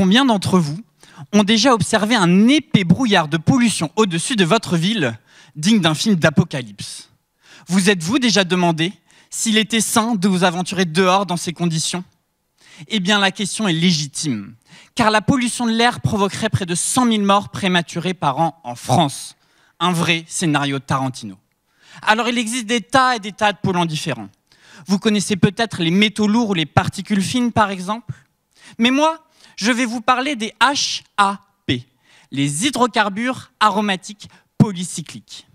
combien d'entre vous ont déjà observé un épais brouillard de pollution au-dessus de votre ville, digne d'un film d'apocalypse Vous êtes-vous déjà demandé s'il était sain de vous aventurer dehors dans ces conditions Eh bien, la question est légitime, car la pollution de l'air provoquerait près de 100 000 morts prématurées par an en France. Un vrai scénario Tarantino. Alors, il existe des tas et des tas de polluants différents. Vous connaissez peut-être les métaux lourds ou les particules fines, par exemple. Mais moi, je vais vous parler des HAP, les hydrocarbures aromatiques polycycliques.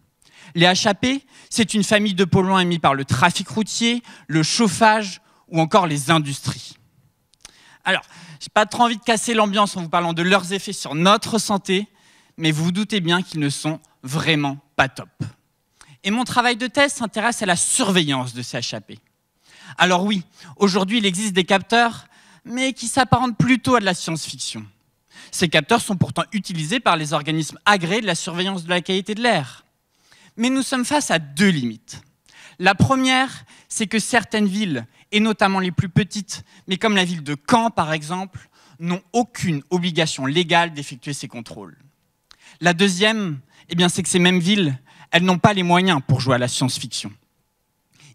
Les HAP, c'est une famille de polluants émis par le trafic routier, le chauffage ou encore les industries. Alors, j'ai pas trop envie de casser l'ambiance en vous parlant de leurs effets sur notre santé, mais vous vous doutez bien qu'ils ne sont vraiment pas top. Et mon travail de thèse s'intéresse à la surveillance de ces HAP. Alors oui, aujourd'hui, il existe des capteurs mais qui s'apparente plutôt à de la science-fiction. Ces capteurs sont pourtant utilisés par les organismes agréés de la surveillance de la qualité de l'air. Mais nous sommes face à deux limites. La première, c'est que certaines villes, et notamment les plus petites, mais comme la ville de Caen par exemple, n'ont aucune obligation légale d'effectuer ces contrôles. La deuxième, eh c'est que ces mêmes villes, elles n'ont pas les moyens pour jouer à la science-fiction.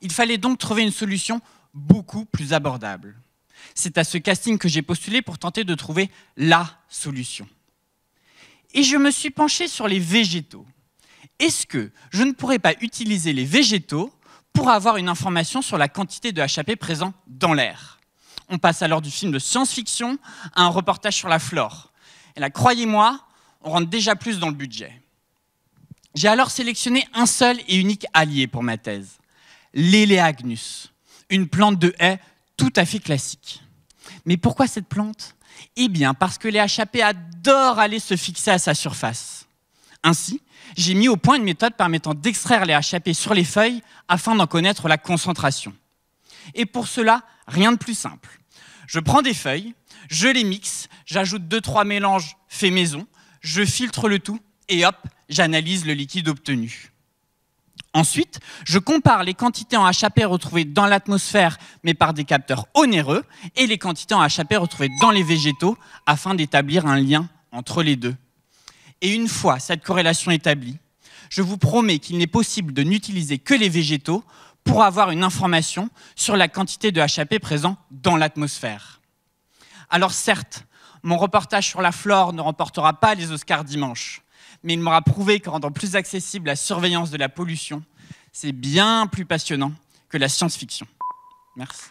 Il fallait donc trouver une solution beaucoup plus abordable. C'est à ce casting que j'ai postulé pour tenter de trouver la solution. Et je me suis penché sur les végétaux. Est-ce que je ne pourrais pas utiliser les végétaux pour avoir une information sur la quantité de HAP présent dans l'air On passe alors du film de science-fiction à un reportage sur la flore. Et là, croyez-moi, on rentre déjà plus dans le budget. J'ai alors sélectionné un seul et unique allié pour ma thèse, L'Eleagnus, une plante de haie tout à fait classique. Mais pourquoi cette plante Eh bien, parce que les HAP adorent aller se fixer à sa surface. Ainsi, j'ai mis au point une méthode permettant d'extraire les HAP sur les feuilles afin d'en connaître la concentration. Et pour cela, rien de plus simple. Je prends des feuilles, je les mixe, j'ajoute 2-3 mélanges faits maison, je filtre le tout et hop, j'analyse le liquide obtenu. Ensuite, je compare les quantités en HAP retrouvées dans l'atmosphère, mais par des capteurs onéreux, et les quantités en HAP retrouvées dans les végétaux, afin d'établir un lien entre les deux. Et une fois cette corrélation établie, je vous promets qu'il n'est possible de n'utiliser que les végétaux pour avoir une information sur la quantité de HAP présent dans l'atmosphère. Alors certes, mon reportage sur la flore ne remportera pas les Oscars dimanche, mais il m'aura prouvé qu'en rendant plus accessible la surveillance de la pollution, c'est bien plus passionnant que la science-fiction. Merci.